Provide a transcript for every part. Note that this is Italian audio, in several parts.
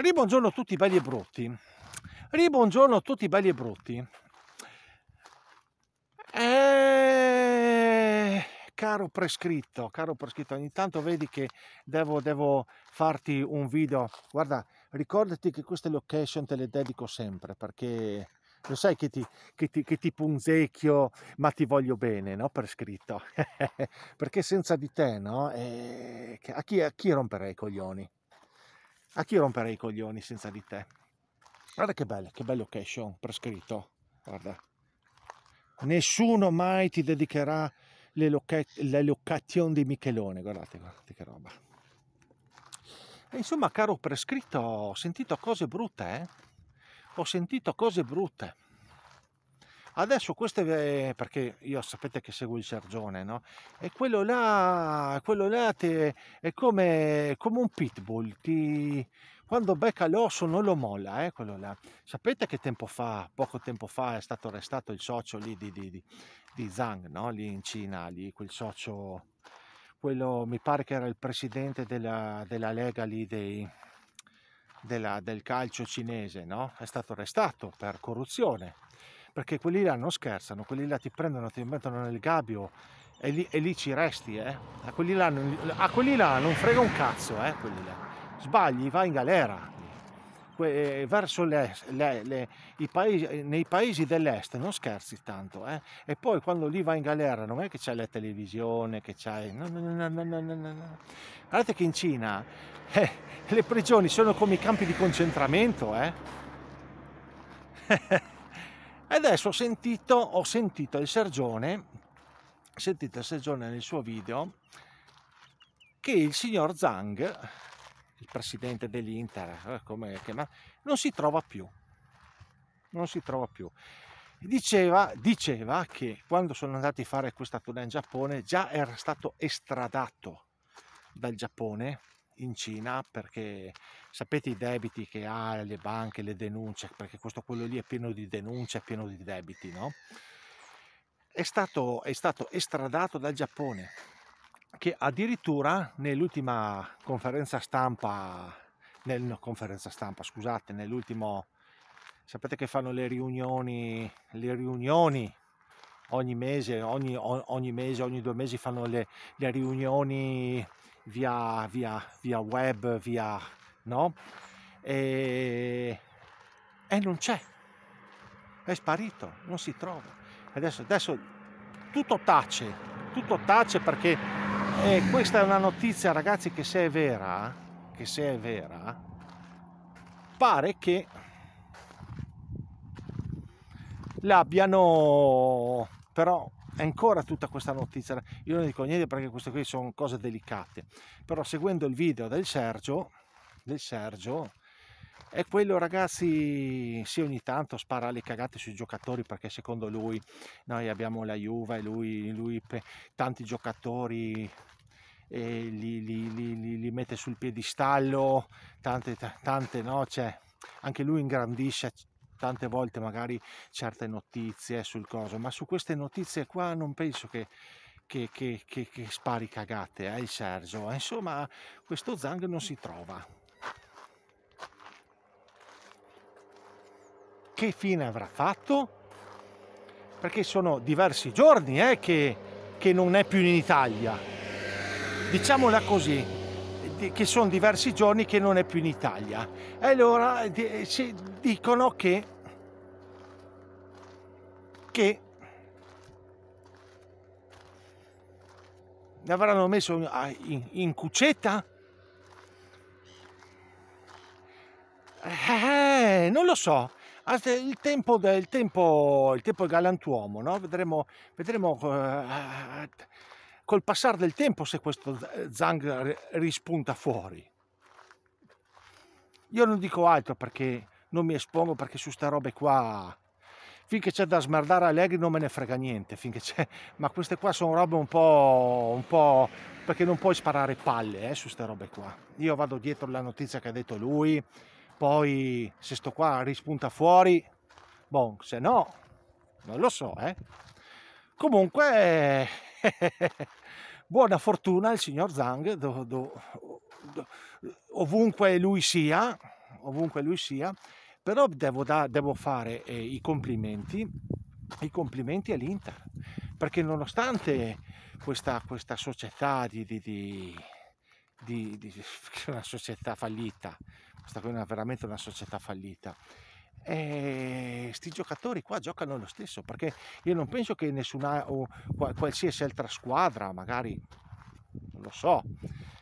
Ribongiorno a tutti belli e brutti. Ribongiorno a tutti belli e brutti. Eh, caro prescritto, caro prescritto, ogni tanto vedi che devo, devo farti un video. Guarda, ricordati che queste location te le dedico sempre perché lo sai che ti, che, ti, che ti, punzecchio, ma ti voglio bene, no? Prescritto. Perché senza di te, no? Eh, a, chi, a chi romperei i coglioni? A chi romperei i coglioni senza di te? Guarda che bella, che bello location prescritto. Guarda. Nessuno mai ti dedicherà le, loca- le location di Michelone. Guardate, guardate che roba. E insomma, caro prescritto, ho sentito cose brutte, eh? Ho sentito cose brutte. Adesso queste, eh, perché io sapete che seguo il Sergione, no? E quello là, quello là te, è come, come un pitbull, ti, quando becca l'osso non lo molla, eh, quello là. Sapete che tempo fa, poco tempo fa, è stato arrestato il socio lì di, di, di, di Zhang, no? Lì in Cina, lì, quel socio, quello mi pare che era il presidente della, della Lega lì dei, della, del calcio cinese, no? È stato arrestato per corruzione perché quelli là non scherzano, quelli là ti prendono, ti mettono nel gabbio e lì, e lì ci resti, eh. A quelli, là non, a quelli là non frega un cazzo, eh, quelli là. Sbagli, vai in galera. Que eh, verso le, le, le, i paesi, nei paesi dell'est non scherzi tanto eh? e poi quando lì vai in galera non è che c'è la televisione che c'è no, no, no, guardate che in Cina eh, le prigioni sono come i campi di concentramento eh? adesso ho sentito, ho sentito il Sergione, sentite il Sergione nel suo video, che il signor Zhang, il presidente dell'Inter, eh, come chiama, non si trova più. Non si trova più. Diceva, diceva, che quando sono andati a fare questa tournée in Giappone già era stato estradato dal Giappone in Cina perché sapete i debiti che ha le banche, le denunce, perché questo quello lì è pieno di denunce, è pieno di debiti, no? È stato, è stato estradato dal Giappone che addirittura nell'ultima conferenza stampa, nel, no, conferenza stampa, scusate, nell'ultimo, sapete che fanno le riunioni, le riunioni ogni mese, ogni, ogni, mese, ogni due mesi fanno le, le riunioni via, via, via web, via... no? E, e non c'è, è sparito, non si trova. Adesso, adesso tutto tace, tutto tace perché eh, questa è una notizia ragazzi che se è vera, che se è vera, pare che l'abbiano però ancora tutta questa notizia. Io non dico niente perché queste qui sono cose delicate, però seguendo il video del Sergio, del Sergio, è quello ragazzi, sì ogni tanto spara le cagate sui giocatori perché secondo lui noi abbiamo la Juve e lui, lui tanti giocatori eh, li, li, li, li, mette sul piedistallo, tante, tante no, cioè anche lui ingrandisce tante volte magari certe notizie sul coso, ma su queste notizie qua non penso che, che, che, che, che spari cagate, eh, il Sergio. Eh, insomma, questo Zang non si trova. Che fine avrà fatto? Perché sono diversi giorni eh, che non è più in Italia. Diciamola così, che sono diversi giorni che non è più in Italia. E allora eh, dicono che, che l'avranno messo in, ah, in cucetta? Eh, eh, non lo so. Ah, il tempo, del, il tempo, il tempo è galantuomo, no? Vedremo, vedremo uh, col passare del tempo se questo Zang rispunta fuori. Io non dico altro perché non mi espongo perché su sta robe qua finché c'è da smardare Allegri non me ne frega niente, finché c'è... ma queste qua sono robe un po', un po'... perché non puoi sparare palle eh, su queste robe qua. Io vado dietro la notizia che ha detto lui, poi se sto qua rispunta fuori, bon, se no, non lo so, eh. Comunque... buona fortuna al signor Zhang do, do, do, ovunque lui sia, ovunque lui sia, però devo, da, devo fare eh, i complimenti, i complimenti all'Inter, perché nonostante questa, questa società di, di, di, di, una società fallita, questa è una, veramente una società fallita, e eh, sti giocatori qua giocano lo stesso perché io non penso che nessuna o qualsiasi altra squadra, magari non lo so,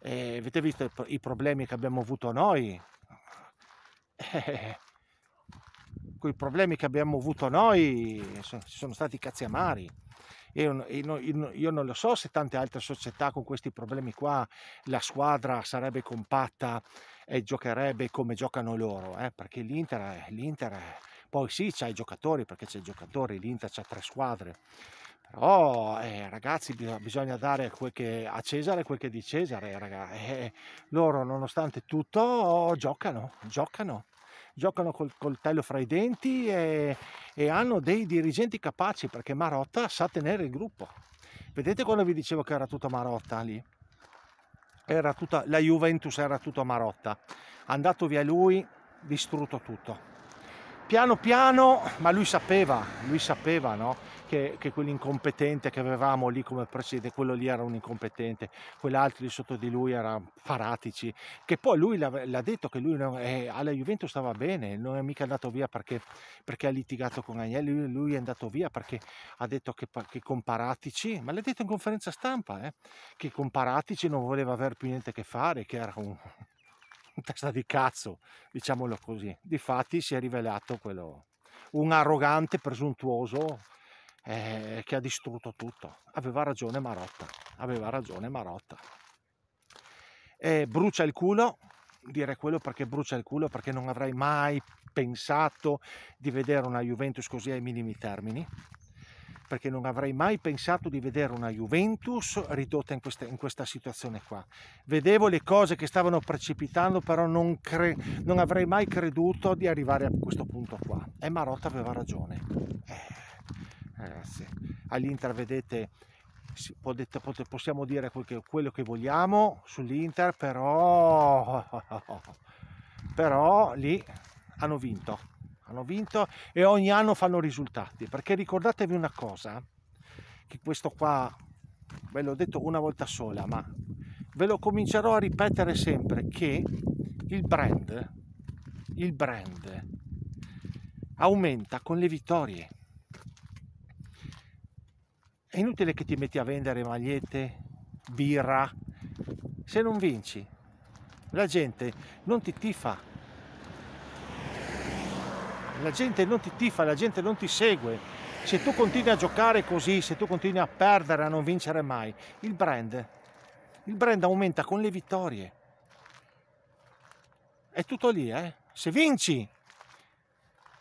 eh, avete visto i problemi che abbiamo avuto noi? Eh, quei problemi che abbiamo avuto noi sono, sono stati cazzi amari io, io, io non lo so se tante altre società con questi problemi qua la squadra sarebbe compatta e giocherebbe come giocano loro, eh? perché l'Inter, l'Inter poi sì c'ha i giocatori, perché c'è i giocatori, l'Inter c'ha tre squadre, però eh, ragazzi bisogna dare che, a Cesare quel che è di Cesare, ragazzi. Eh, loro nonostante tutto giocano, giocano giocano col coltello fra i denti e, e hanno dei dirigenti capaci perché Marotta sa tenere il gruppo. Vedete quando vi dicevo che era tutta Marotta lì? Era tutta, la Juventus era tutta Marotta. Andato via lui, distrutto tutto. Piano piano, ma lui sapeva, lui sapeva, no? che, che quell'incompetente che avevamo lì come presidente, quello lì era un incompetente, quell'altro lì sotto di lui era Faratici, che poi lui l'ha detto che lui non, eh, alla Juventus stava bene, non è mica andato via perché, perché ha litigato con Agnelli, lui, lui, è andato via perché ha detto che, che con Paratici, ma l'ha detto in conferenza stampa, eh, che con Paratici non voleva avere più niente a che fare, che era un, testa di cazzo, diciamolo così. Difatti si è rivelato quello, un arrogante, presuntuoso, eh, che ha distrutto tutto. Aveva ragione Marotta, aveva ragione Marotta. E brucia il culo, dire quello perché brucia il culo, perché non avrei mai pensato di vedere una Juventus così ai minimi termini, perché non avrei mai pensato di vedere una Juventus ridotta in questa, in questa situazione qua. Vedevo le cose che stavano precipitando, però non, cre- non avrei mai creduto di arrivare a questo punto qua. E Marotta aveva ragione. Eh ragazzi all'Inter vedete possiamo dire quello che vogliamo sull'Inter però però lì hanno vinto hanno vinto e ogni anno fanno risultati perché ricordatevi una cosa che questo qua ve l'ho detto una volta sola ma ve lo comincerò a ripetere sempre che il brand il brand aumenta con le vittorie è inutile che ti metti a vendere magliette, birra, se non vinci. La gente non ti tifa. La gente non ti tifa, la gente non ti segue. Se tu continui a giocare così, se tu continui a perdere, a non vincere mai, il brand, il brand aumenta con le vittorie. È tutto lì, eh? Se vinci,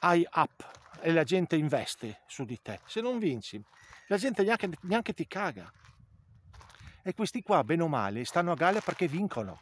hai up e la gente investe su di te. Se non vinci, la gente neanche, neanche ti caga. E questi qua, bene o male, stanno a galla perché vincono.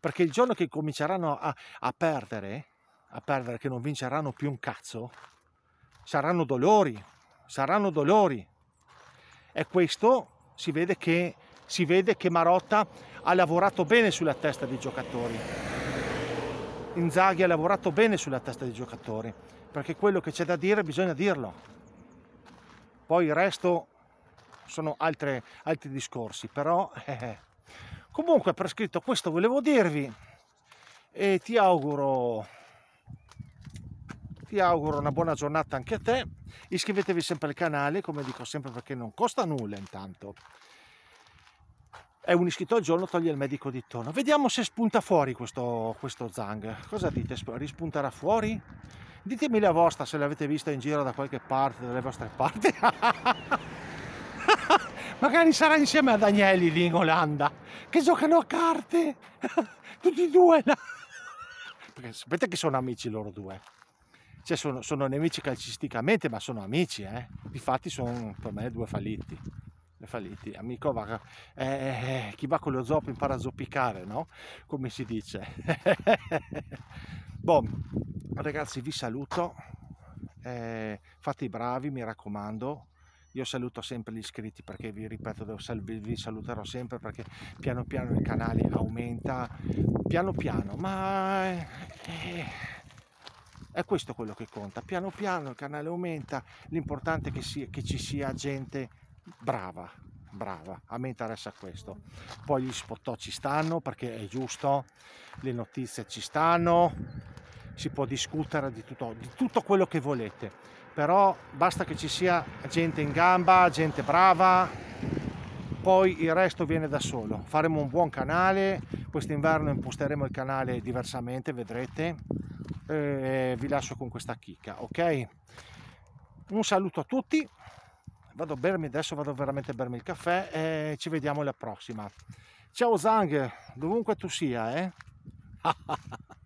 Perché il giorno che cominceranno a, a perdere, a perdere, che non vinceranno più un cazzo, saranno dolori, saranno dolori. E questo si vede che, si vede che Marotta ha lavorato bene sulla testa dei giocatori. Inzaghi ha lavorato bene sulla testa dei giocatori, perché quello che c'è da dire bisogna dirlo poi il resto sono altre, altri discorsi però eh. comunque per scritto questo volevo dirvi e ti auguro ti auguro una buona giornata anche a te iscrivetevi sempre al canale come dico sempre perché non costa nulla intanto è un iscritto al giorno toglie il medico di tono vediamo se spunta fuori questo, questo zang cosa dite rispunterà fuori Ditemi la vostra se l'avete vista in giro da qualche parte, dalle vostre parti. Magari sarà insieme a Danieli lì in Olanda, che giocano a carte, tutti e due. Perché sapete che sono amici loro due. Cioè sono, sono nemici calcisticamente, ma sono amici, eh. Difatti sono per me due falliti falliti. Amico, va, eh, eh, eh, chi va con lo zoppo impara a zoppicare, no? Come si dice. boh, ragazzi vi saluto eh, fate i bravi mi raccomando io saluto sempre gli iscritti perché vi ripeto vi saluterò sempre perché piano piano il canale aumenta piano piano ma eh, è, questo quello che conta piano piano il canale aumenta l'importante è che, sia, che ci sia gente brava brava, a me interessa questo. Poi gli spottò ci stanno perché è giusto, le notizie ci stanno, si può discutere di tutto, di tutto quello che volete, però basta che ci sia gente in gamba, gente brava, poi il resto viene da solo. Faremo un buon canale, quest'inverno imposteremo il canale diversamente, vedrete. E vi lascio con questa chicca, ok? Un saluto a tutti, vado a bermi adesso, vado veramente a bermi il caffè e ci vediamo alla prossima. Ciao Zang, dovunque tu sia, eh?